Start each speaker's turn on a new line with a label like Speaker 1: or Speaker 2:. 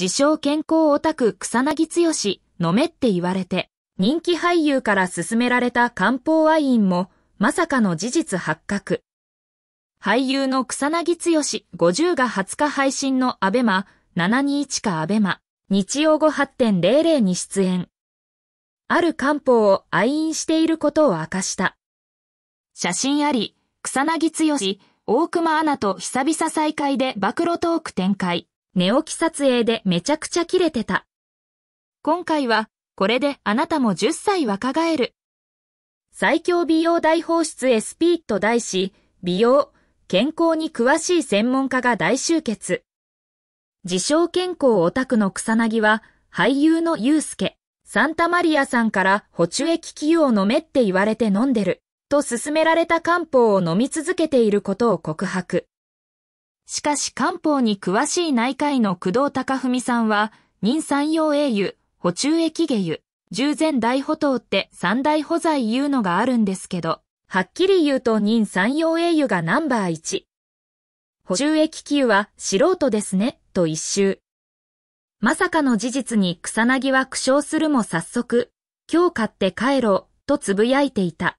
Speaker 1: 自称健康オタク草薙剛、飲めって言われて、人気俳優から勧められた漢方ワインも、まさかの事実発覚。俳優の草薙剛50が20日配信のアベマ721かアベマ日曜後8.00に出演。ある漢方を愛飲していることを明かした。写真あり、草薙剛、大熊アナと久々再会で暴露トーク展開。寝起き撮影でめちゃくちゃキレてた。今回は、これであなたも10歳若返る。最強美容大放出 SP と題し、美容、健康に詳しい専門家が大集結。自称健康オタクの草薙は、俳優のユうスケ、サンタマリアさんから補充液器用飲めって言われて飲んでる、と勧められた漢方を飲み続けていることを告白。しかし漢方に詳しい内科医の工藤隆文さんは、妊産用栄油、補中液下油、従前大補糖って三大補剤いうのがあるんですけど、はっきり言うと妊産用栄油がナンバー1。補充液球は素人ですね、と一周。まさかの事実に草薙は苦笑するも早速、今日買って帰ろう、とつぶやいていた。